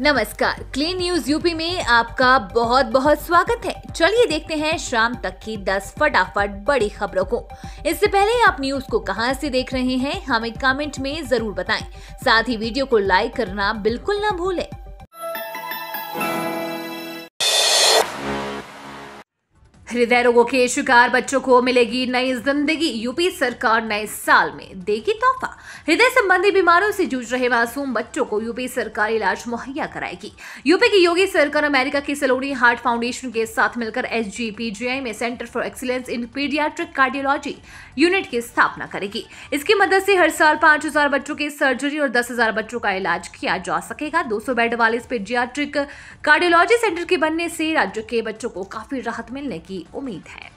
नमस्कार clean news UP में आपका बहुत बहुत स्वागत है चलिए देखते हैं शाम तक की 10 फटाफट बड़ी खबरों को इससे पहले आप न्यूज को कहां से देख रहे हैं हमें कमेंट में जरूर बताएं साथ ही वीडियो को लाइक करना बिल्कुल ना भूलें हृदय रोगों के शिकार बच्चों को मिलेगी नई जिंदगी यूपी सरकार नए साल में देगी तोहफा हृदय संबंधी बीमारियों से जूझ रहे मासूम बच्चों को यूपी सरकार इलाज मुहैया कराएगी यूपी की योगी सरकार अमेरिका के सलोनी हार्ट फाउंडेशन के साथ मिलकर एस जी में centre for excellence in paediatric cardiology unit की स्थापना करेगी इसकी मदद से हर साल पांच हजार बच्चों की सर्जरी और दस हजार बच्चों का इलाज किया जा सकेगा दो सौ बेड वाले इस पीडियाट्रिक कार्डियोलॉजी सेंटर के बनने से राज्य के बच्चों को काफी राहत मिलने की की उम्मीद है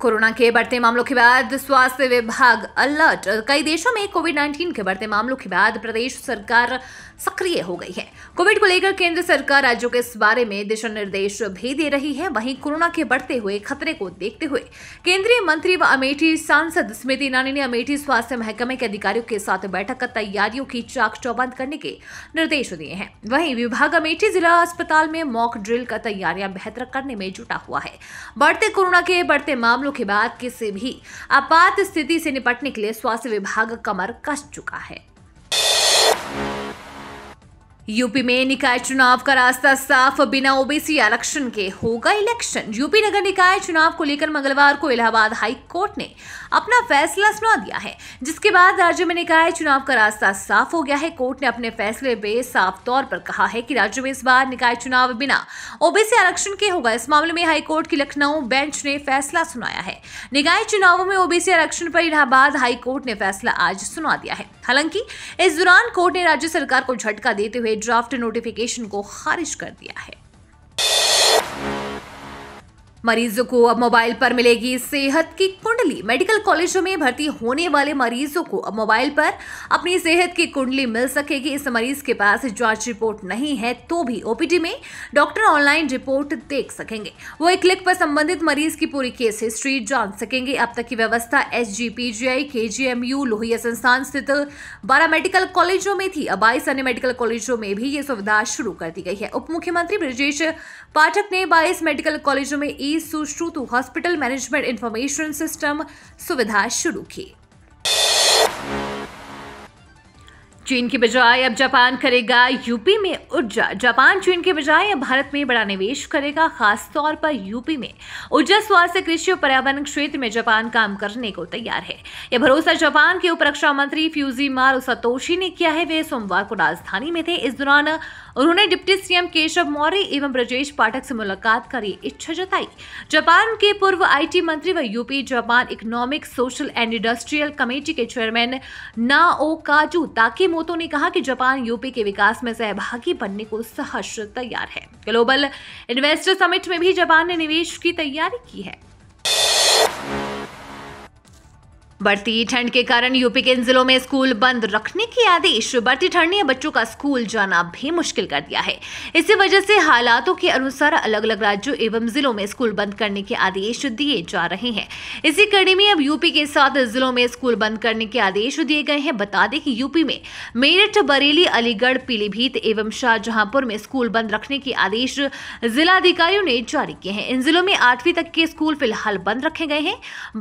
कोरोना के बढ़ते मामलों के बाद स्वास्थ्य विभाग अलर्ट कई देशों में कोविड 19 के बढ़ते मामलों के बाद प्रदेश सरकार सक्रिय हो गई है कोविड को लेकर केंद्र सरकार राज्यों के इस बारे में दिशा निर्देश भी दे रही है वहीं कोरोना के बढ़ते हुए खतरे को देखते हुए केंद्रीय मंत्री व अमेठी सांसद स्मृति ईरानी ने अमेठी स्वास्थ्य महकमे के अधिकारियों के साथ बैठक कर तैयारियों की चाक चौबंद करने के निर्देश दिए हैं वहीं विभाग अमेठी जिला अस्पताल में मॉक ड्रिल का तैयारियां बेहतर करने में जुटा हुआ है बढ़ते कोरोना के बढ़ते मामलों के बाद किसी भी आपात स्थिति से निपटने के लिए स्वास्थ्य विभाग कमर कस चुका है यूपी में निकाय चुनाव का रास्ता साफ बिना ओबीसी आरक्षण के होगा इलेक्शन यूपी नगर निकाय चुनाव को लेकर मंगलवार को इलाहाबाद हाई कोर्ट ने अपना फैसला सुना दिया है जिसके बाद राज्य में निकाय चुनाव का रास्ता साफ हो गया है कोर्ट ने अपने फैसले में साफ तौर पर कहा है कि राज्य में इस बार निकाय चुनाव बिना ओबीसी आरक्षण के होगा इस मामले में हाईकोर्ट की लखनऊ बेंच ने फैसला सुनाया है निकाय चुनावों में ओबीसी आरक्षण पर इलाहाबाद हाईकोर्ट ने फैसला आज सुना दिया है हालांकि इस दौरान कोर्ट ने राज्य सरकार को झटका देते हुए ड्राफ्ट नोटिफिकेशन को खारिज कर दिया है मरीजों को अब मोबाइल पर मिलेगी सेहत की कुंडली मेडिकल कॉलेजों में भर्ती होने वाले मरीजों को अब मोबाइल पर अपनी सेहत की कुंडली मिल सकेगी इस मरीज के पास जांच रिपोर्ट नहीं है तो भी ओपीडी में डॉक्टर ऑनलाइन रिपोर्ट देख सकेंगे वो एक क्लिक पर संबंधित मरीज की पूरी केस हिस्ट्री जान सकेंगे अब तक की व्यवस्था एस जी पी जी आई के जी एम यू लोहिया संस्थान स्थित बारह मेडिकल कॉलेजों में थी अब बाईस अन्य मेडिकल कॉलेजों में भी ये सुविधा शुरू कर दी गई है उप मुख्यमंत्री ब्रजेश पाठक ने बाईस मेडिकल कॉलेजों में e Sushrut hospital management information system सुविधा शुरू की चीन की बजाय अब जापान करेगा यूपी में ऊर्जा जापान चीन के बजाय अब भारत में बड़ा निवेश करेगा खासतौर पर यूपी में ऊर्जा स्वास्थ्य कृषि और पर्यावरण क्षेत्र में जापान काम करने को तैयार है यह भरोसा जापान के उपरक्षा मंत्री फ्यूजी मारो सतोशी ने किया है वे सोमवार को राजधानी में थे इस दौरान उन्होंने डिप्टी सीएम केशव मौर्य एवं ब्रजेश पाठक से मुलाकात कर इच्छा जताई जापान के पूर्व आईटी मंत्री व UP Japan economic social and industrial committee के चेयरमैन ओ काजू ताकि मोतो ने कहा कि जापान यूपी के विकास में सहभागी बनने को सहर्ष तैयार है ग्लोबल इन्वेस्टर समिट में भी जापान ने निवेश की तैयारी की है बढ़ती ठंड के कारण यूपी के इन जिलों में स्कूल बंद रखने के आदेश बढ़ती ठंड ने बच्चों का स्कूल जाना भी मुश्किल कर दिया है इसी वजह से हालातों के अनुसार अलग अलग राज्यों एवं जिलों में स्कूल बंद करने के आदेश दिए जा रहे हैं इसी कड़ी में अब यूपी के सात जिलों में स्कूल बंद करने के आदेश दिए गए हैं बता दें कि यूपी में मेरठ बरेली अलीगढ़ पीलीभीत एवं शाहजहांपुर में स्कूल बंद रखने के आदेश जिलाधिकारियों ने जारी किए हैं इन जिलों में आठवीं तक के स्कूल फिलहाल बंद रखे गए हैं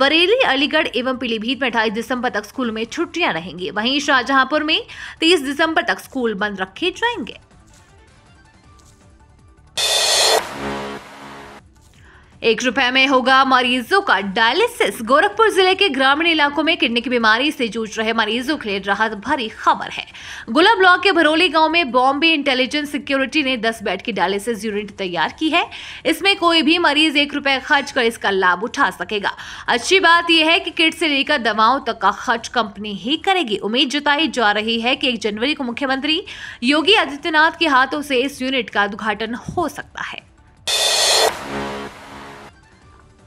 बरेली अलीगढ़ एवं पीलीभीत पीलीभीत में अठाईस दिसंबर तक स्कूल में छुट्टियां रहेंगी वहीं शाहजहांपुर में तेईस दिसंबर तक स्कूल बंद रखे जाएंगे एक रुपए में होगा मरीजों का डायलिसिस गोरखपुर जिले के ग्रामीण इलाकों में किडनी की बीमारी से जूझ रहे मरीजों के लिए राहत भरी खबर है गुला ब्लॉक के भरोली गांव में बॉम्बे इंटेलिजेंस सिक्योरिटी ने 10 बेड की डायलिसिस यूनिट तैयार की है इसमें कोई भी मरीज एक रुपए खर्च कर इसका लाभ उठा सकेगा अच्छी बात यह है कि किट से लेकर दवाओं तक का खर्च कंपनी ही करेगी उम्मीद जताई जा रही है की एक जनवरी को मुख्यमंत्री योगी आदित्यनाथ के हाथों से इस यूनिट का उद्घाटन हो सकता है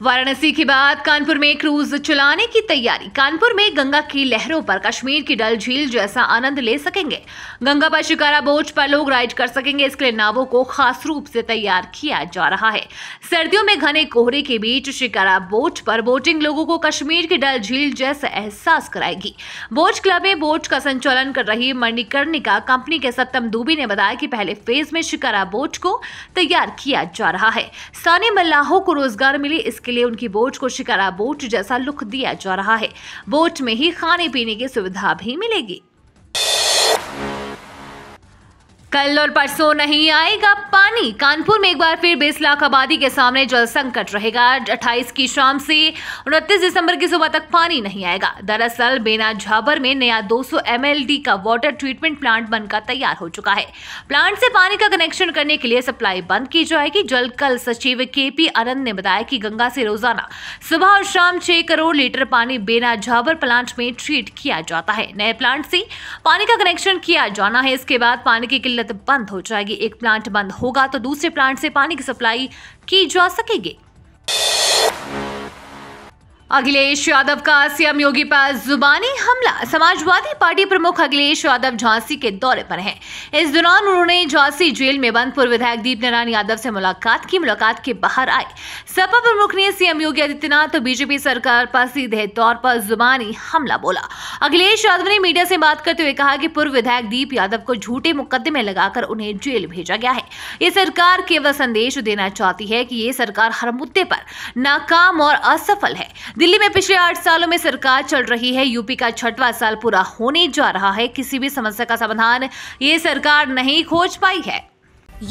वाराणसी के बाद कानपुर में क्रूज चलाने की तैयारी कानपुर में गंगा की लहरों पर कश्मीर की डल झील जैसा आनंद ले सकेंगे गंगा पर शिकारा बोट पर लोग राइड कर सकेंगे इसके लिए नावों को खास रूप से तैयार किया जा रहा है सर्दियों में घने कोहरे के बीच शिकारा बोट पर बोटिंग लोगों को कश्मीर की डल झील जैसा एहसास कराएगी बोट क्लब में बोट का संचालन कर रही मणिकर्णिका कंपनी के सप्तम दुबी ने बताया कि पहले फेज में शिकारा बोट को तैयार किया जा रहा है स्थानीय मल्लाहों को रोजगार मिले इसके लिए उनकी बोट को शिकारा बोट जैसा लुक दिया जा रहा है बोट में ही खाने पीने की सुविधा भी मिलेगी कल और परसों नहीं आएगा पानी कानपुर में एक बार फिर बीस लाख आबादी के सामने जल संकट रहेगा 28 की शाम से 29 दिसंबर की सुबह तक पानी नहीं आएगा दरअसल बेना झाबर में नया 200 सौ का वाटर ट्रीटमेंट प्लांट बनकर तैयार हो चुका है प्लांट से पानी का कनेक्शन करने के लिए सप्लाई बंद की जाएगी जल कल सचिव के पी आनंद ने बताया कि गंगा से रोजाना सुबह और शाम छह करोड़ लीटर पानी बेना झाबर प्लांट में ट्रीट किया जाता है नए प्लांट से पानी का कनेक्शन किया जाना है इसके बाद पानी की किल्लत खरीदत बंद हो जाएगी एक प्लांट बंद होगा तो दूसरे प्लांट से पानी की सप्लाई की जा सकेगी अखिलेश यादव का सीएम योगी पर जुबानी हमला समाजवादी पार्टी प्रमुख अखिलेश यादव झांसी के दौरे पर हैं इस दौरान उन्होंने झांसी जेल में बंद पूर्व विधायक दीप नारायण यादव से मुलाकात की मुलाकात के बाहर आए सपा प्रमुख ने सीएम योगी आदित्यनाथ तो बीजेपी सरकार पर सीधे तौर पर जुबानी हमला बोला अखिलेश यादव ने मीडिया से बात करते हुए कहा कि पूर्व विधायक दीप यादव को झूठे मुकदमे लगाकर उन्हें जेल भेजा गया है ये सरकार केवल संदेश देना चाहती है कि ये सरकार हर मुद्दे पर नाकाम और असफल है दिल्ली में पिछले आठ सालों में सरकार चल रही है यूपी का छठवां साल पूरा होने जा रहा है किसी भी समस्या का समाधान ये सरकार नहीं खोज पाई है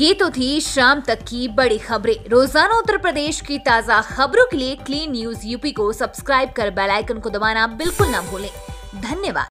ये तो थी शाम तक की बड़ी खबरें रोजाना उत्तर प्रदेश की ताज़ा खबरों के लिए क्लीन न्यूज यूपी को सब्सक्राइब कर बेल आइकन को दबाना बिल्कुल ना भूलें धन्यवाद